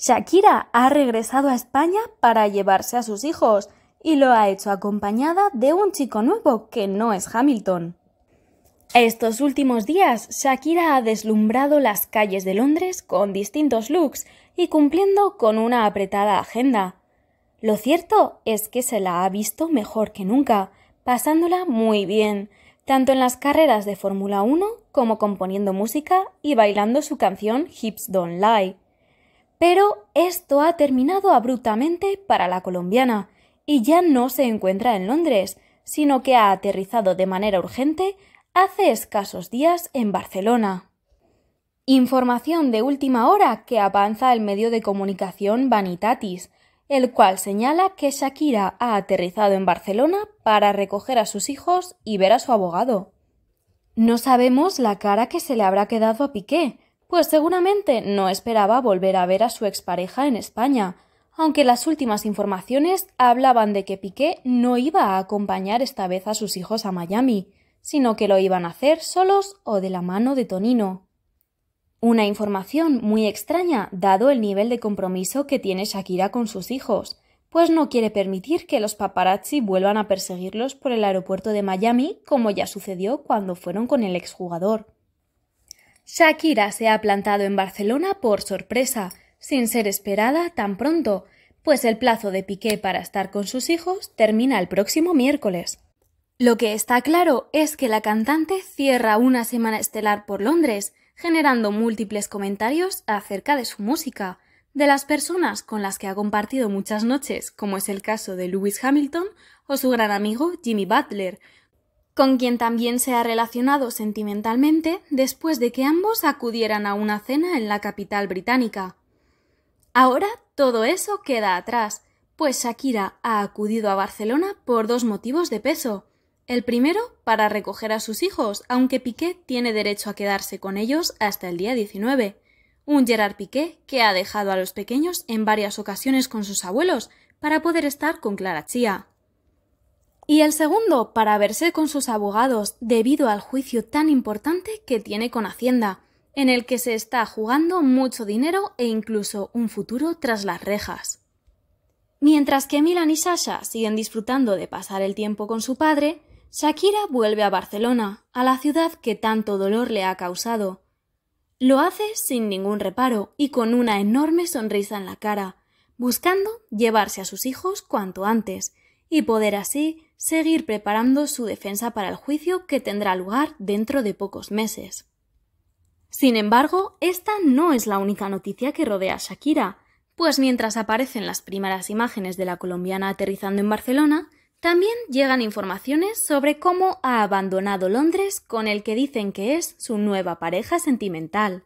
Shakira ha regresado a España para llevarse a sus hijos y lo ha hecho acompañada de un chico nuevo que no es Hamilton. Estos últimos días, Shakira ha deslumbrado las calles de Londres con distintos looks y cumpliendo con una apretada agenda. Lo cierto es que se la ha visto mejor que nunca, pasándola muy bien, tanto en las carreras de Fórmula 1 como componiendo música y bailando su canción Hips Don't Lie. Pero esto ha terminado abruptamente para la colombiana y ya no se encuentra en Londres, sino que ha aterrizado de manera urgente hace escasos días en Barcelona. Información de última hora que avanza el medio de comunicación Vanitatis, el cual señala que Shakira ha aterrizado en Barcelona para recoger a sus hijos y ver a su abogado. No sabemos la cara que se le habrá quedado a Piqué, pues seguramente no esperaba volver a ver a su expareja en España, aunque las últimas informaciones hablaban de que Piqué no iba a acompañar esta vez a sus hijos a Miami, sino que lo iban a hacer solos o de la mano de Tonino. Una información muy extraña dado el nivel de compromiso que tiene Shakira con sus hijos, pues no quiere permitir que los paparazzi vuelvan a perseguirlos por el aeropuerto de Miami como ya sucedió cuando fueron con el exjugador. Shakira se ha plantado en Barcelona por sorpresa, sin ser esperada tan pronto, pues el plazo de Piqué para estar con sus hijos termina el próximo miércoles. Lo que está claro es que la cantante cierra una semana estelar por Londres, generando múltiples comentarios acerca de su música, de las personas con las que ha compartido muchas noches, como es el caso de Lewis Hamilton o su gran amigo Jimmy Butler, con quien también se ha relacionado sentimentalmente después de que ambos acudieran a una cena en la capital británica. Ahora todo eso queda atrás, pues Shakira ha acudido a Barcelona por dos motivos de peso. El primero, para recoger a sus hijos, aunque Piqué tiene derecho a quedarse con ellos hasta el día 19. Un Gerard Piqué que ha dejado a los pequeños en varias ocasiones con sus abuelos para poder estar con Clara Chía y el segundo para verse con sus abogados debido al juicio tan importante que tiene con Hacienda, en el que se está jugando mucho dinero e incluso un futuro tras las rejas. Mientras que Milan y Sasha siguen disfrutando de pasar el tiempo con su padre, Shakira vuelve a Barcelona, a la ciudad que tanto dolor le ha causado. Lo hace sin ningún reparo y con una enorme sonrisa en la cara, buscando llevarse a sus hijos cuanto antes y poder así seguir preparando su defensa para el juicio que tendrá lugar dentro de pocos meses. Sin embargo, esta no es la única noticia que rodea a Shakira, pues mientras aparecen las primeras imágenes de la colombiana aterrizando en Barcelona, también llegan informaciones sobre cómo ha abandonado Londres con el que dicen que es su nueva pareja sentimental.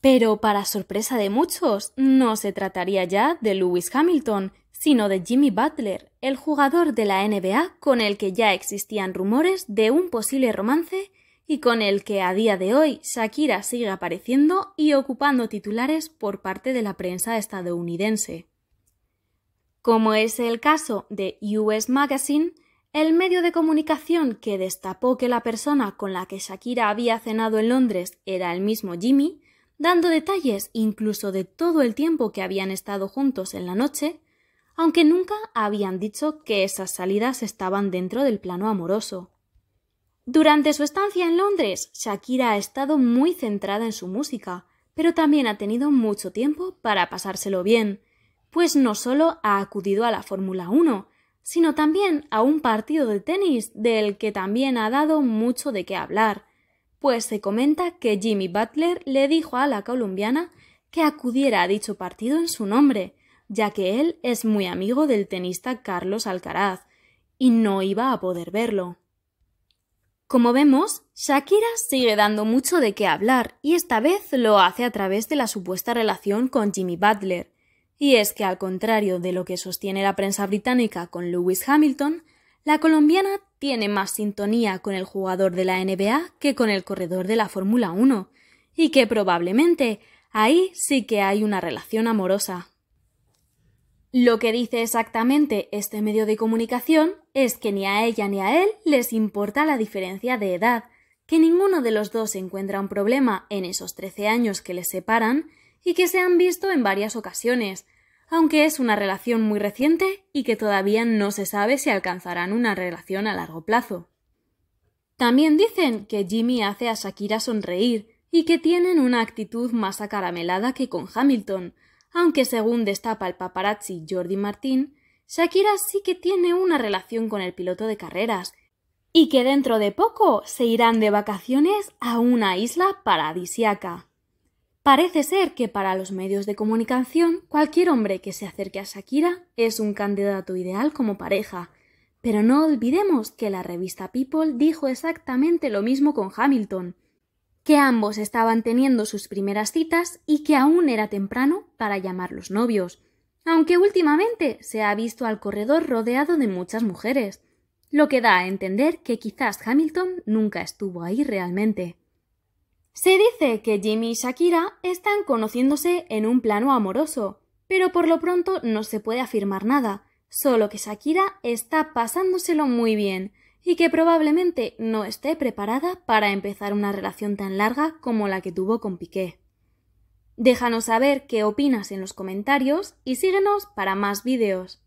Pero para sorpresa de muchos, no se trataría ya de Lewis Hamilton, sino de Jimmy Butler, el jugador de la NBA con el que ya existían rumores de un posible romance y con el que a día de hoy Shakira sigue apareciendo y ocupando titulares por parte de la prensa estadounidense. Como es el caso de US Magazine, el medio de comunicación que destapó que la persona con la que Shakira había cenado en Londres era el mismo Jimmy, dando detalles incluso de todo el tiempo que habían estado juntos en la noche, aunque nunca habían dicho que esas salidas estaban dentro del plano amoroso. Durante su estancia en Londres, Shakira ha estado muy centrada en su música, pero también ha tenido mucho tiempo para pasárselo bien, pues no solo ha acudido a la Fórmula 1, sino también a un partido de tenis del que también ha dado mucho de qué hablar, pues se comenta que Jimmy Butler le dijo a la colombiana que acudiera a dicho partido en su nombre, ya que él es muy amigo del tenista Carlos Alcaraz, y no iba a poder verlo. Como vemos, Shakira sigue dando mucho de qué hablar, y esta vez lo hace a través de la supuesta relación con Jimmy Butler. Y es que, al contrario de lo que sostiene la prensa británica con Lewis Hamilton, la colombiana tiene más sintonía con el jugador de la NBA que con el corredor de la Fórmula 1, y que probablemente ahí sí que hay una relación amorosa. Lo que dice exactamente este medio de comunicación es que ni a ella ni a él les importa la diferencia de edad, que ninguno de los dos encuentra un problema en esos trece años que les separan y que se han visto en varias ocasiones, aunque es una relación muy reciente y que todavía no se sabe si alcanzarán una relación a largo plazo. También dicen que Jimmy hace a Shakira sonreír y que tienen una actitud más acaramelada que con Hamilton, aunque según destapa el paparazzi Jordi Martín, Shakira sí que tiene una relación con el piloto de carreras y que dentro de poco se irán de vacaciones a una isla paradisiaca. Parece ser que para los medios de comunicación cualquier hombre que se acerque a Shakira es un candidato ideal como pareja, pero no olvidemos que la revista People dijo exactamente lo mismo con Hamilton, que ambos estaban teniendo sus primeras citas y que aún era temprano para llamarlos novios, aunque últimamente se ha visto al corredor rodeado de muchas mujeres, lo que da a entender que quizás Hamilton nunca estuvo ahí realmente. Se dice que Jimmy y Shakira están conociéndose en un plano amoroso, pero por lo pronto no se puede afirmar nada, solo que Shakira está pasándoselo muy bien, y que probablemente no esté preparada para empezar una relación tan larga como la que tuvo con Piqué. Déjanos saber qué opinas en los comentarios y síguenos para más vídeos.